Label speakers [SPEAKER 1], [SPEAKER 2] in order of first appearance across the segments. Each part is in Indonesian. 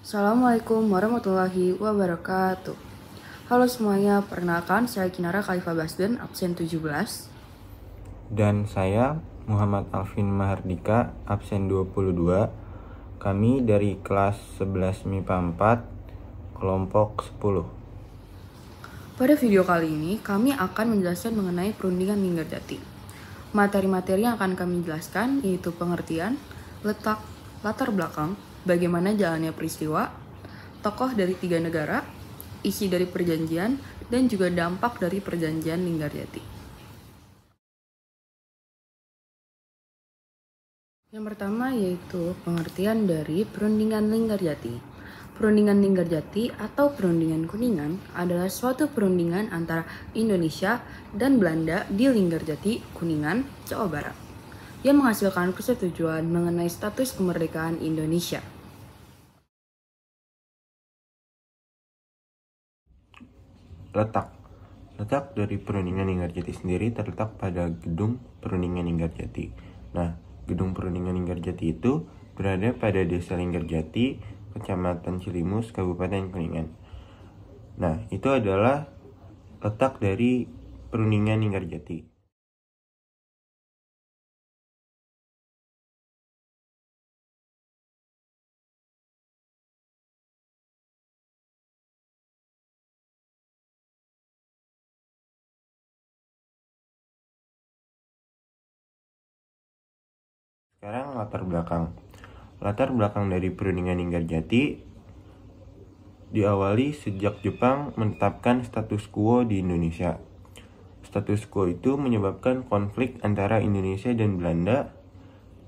[SPEAKER 1] Assalamualaikum warahmatullahi wabarakatuh. Halo semuanya, perkenalkan saya Kinara Khalifa Basden, absen 17.
[SPEAKER 2] Dan saya Muhammad Alvin Mahardika, absen 22. Kami dari kelas 11 MIPA 4, kelompok 10.
[SPEAKER 1] Pada video kali ini, kami akan menjelaskan mengenai perundingan jati. Materi-materi yang akan kami jelaskan yaitu pengertian, letak, latar belakang, bagaimana jalannya peristiwa, tokoh dari tiga negara, isi dari perjanjian, dan juga dampak dari perjanjian Linggarjati. Yang pertama yaitu pengertian dari perundingan Linggarjati. Perundingan Linggarjati atau Perundingan Kuningan adalah suatu perundingan antara Indonesia dan Belanda di Linggarjati, Kuningan, Jawa Barat yang menghasilkan persetujuan mengenai status kemerdekaan Indonesia.
[SPEAKER 2] Letak Letak dari Perundingan Linggarjati sendiri terletak pada Gedung Perundingan Linggarjati. Nah, Gedung Perundingan Linggarjati itu berada pada Desa Linggarjati, Kecamatan Cilimus, Kabupaten Kuningan. Nah, itu adalah letak dari perundingan Linggarjati. Sekarang latar belakang. Latar belakang dari perundingan Linggarjati diawali sejak Jepang menetapkan status quo di Indonesia. Status quo itu menyebabkan konflik antara Indonesia dan Belanda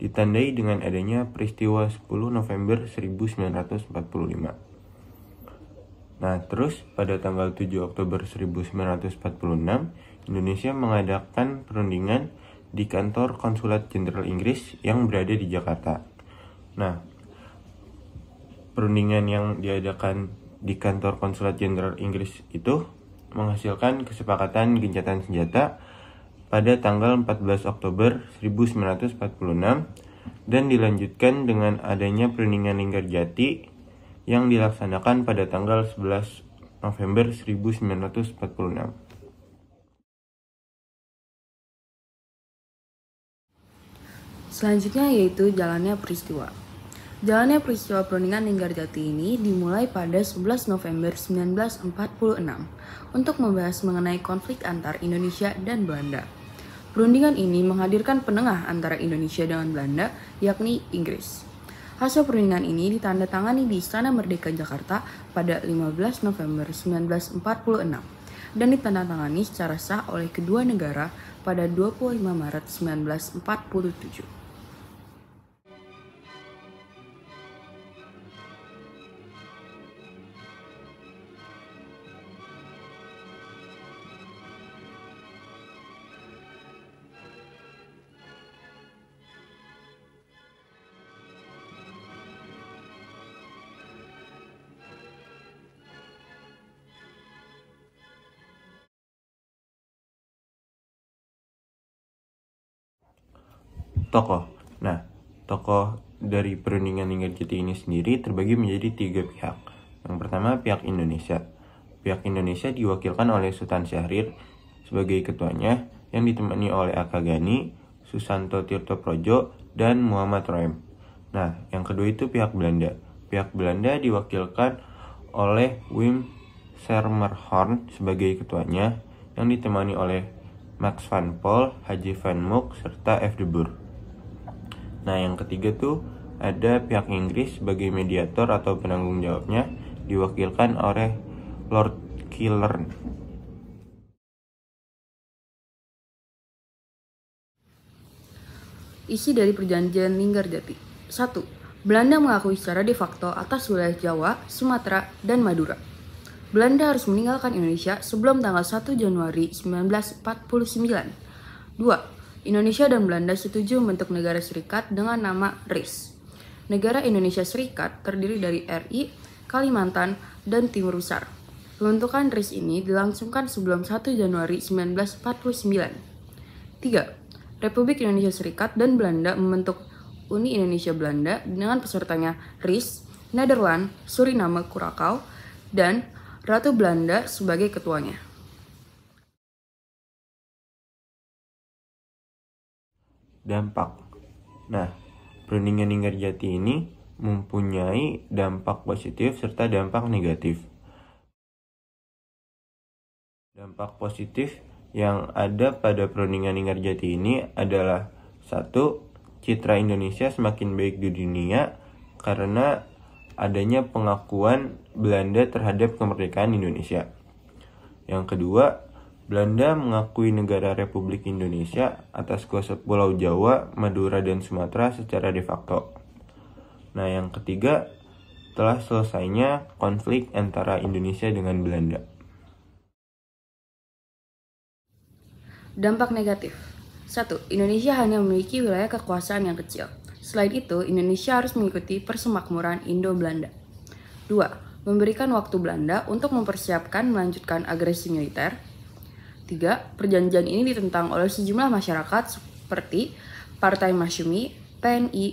[SPEAKER 2] ditandai dengan adanya peristiwa 10 November 1945. Nah, terus pada tanggal 7 Oktober 1946, Indonesia mengadakan perundingan di kantor Konsulat Jenderal Inggris yang berada di Jakarta. Nah, perundingan yang diadakan di kantor Konsulat Jenderal Inggris itu menghasilkan kesepakatan gencatan senjata pada tanggal 14 Oktober 1946 dan dilanjutkan dengan adanya perundingan Linggarjati yang dilaksanakan pada tanggal 11 November 1946.
[SPEAKER 1] Selanjutnya yaitu jalannya peristiwa. Jalannya peristiwa perundingan Linggarjati ini dimulai pada 11 November 1946 untuk membahas mengenai konflik antar Indonesia dan Belanda. Perundingan ini menghadirkan penengah antara Indonesia dengan Belanda, yakni Inggris. Hasil perundingan ini ditandatangani di Istana Merdeka Jakarta pada 15 November 1946 dan ditandatangani secara sah oleh kedua negara pada 25 Maret 1947.
[SPEAKER 2] tokoh. Nah, tokoh dari perundingan jati ini sendiri terbagi menjadi tiga pihak. Yang pertama pihak Indonesia. Pihak Indonesia diwakilkan oleh Sultan Syahrir sebagai ketuanya yang ditemani oleh Akagani, Susanto Tirto Projo, dan Muhammad Roem. Nah, yang kedua itu pihak Belanda. Pihak Belanda diwakilkan oleh Wim Sermerhorn sebagai ketuanya yang ditemani oleh Max van Pol, Haji van Mook, serta F. de Boer. Nah, yang ketiga tuh ada pihak Inggris sebagai mediator atau penanggung jawabnya diwakilkan oleh Lord Killer.
[SPEAKER 1] Isi dari perjanjian Linggarjati 1. Belanda mengakui secara de facto atas wilayah Jawa, Sumatera, dan Madura. Belanda harus meninggalkan Indonesia sebelum tanggal 1 Januari 1949. 2. Indonesia dan Belanda setuju membentuk negara serikat dengan nama RIS. Negara Indonesia Serikat terdiri dari RI, Kalimantan, dan Timur Besar. Pembentukan RIS ini dilangsungkan sebelum 1 Januari 1949. 3. Republik Indonesia Serikat dan Belanda membentuk Uni Indonesia Belanda dengan pesertanya RIS, Nederland, Suriname, Kurakau, dan Ratu Belanda sebagai ketuanya.
[SPEAKER 2] dampak. Nah, perundingan jati ini mempunyai dampak positif serta dampak negatif. Dampak positif yang ada pada perundingan jati ini adalah satu, citra Indonesia semakin baik di dunia karena adanya pengakuan Belanda terhadap kemerdekaan Indonesia. Yang kedua, Belanda mengakui negara Republik Indonesia atas kuasa Pulau Jawa, Madura, dan Sumatera secara de facto. Nah, yang ketiga, telah selesainya konflik antara Indonesia dengan Belanda.
[SPEAKER 1] Dampak negatif 1. Indonesia hanya memiliki wilayah kekuasaan yang kecil. Selain itu, Indonesia harus mengikuti persemakmuran Indo-Belanda. 2. Memberikan waktu Belanda untuk mempersiapkan melanjutkan agresi militer 3. Perjanjian ini ditentang oleh sejumlah masyarakat seperti Partai Masyumi, PNI,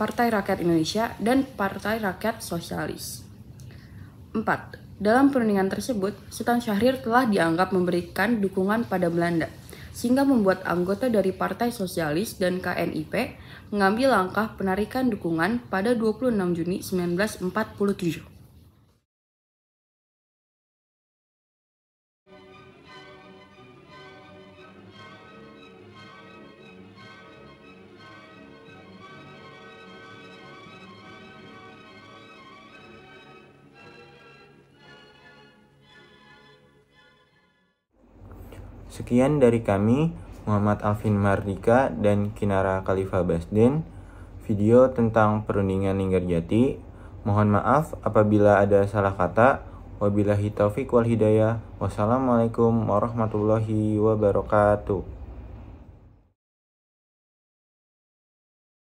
[SPEAKER 1] Partai Rakyat Indonesia, dan Partai Rakyat Sosialis. 4. Dalam perundingan tersebut, Sultan Syahrir telah dianggap memberikan dukungan pada Belanda, sehingga membuat anggota dari Partai Sosialis dan KNIP mengambil langkah penarikan dukungan pada 26 Juni 1947.
[SPEAKER 2] Sekian dari kami, Muhammad Alvin Mardika dan Kinara Khalifa Basdin, video tentang perundingan Linggarjati. Mohon maaf apabila ada salah kata. Wabillahi taufiq wal hidayah. Wassalamualaikum warahmatullahi wabarakatuh.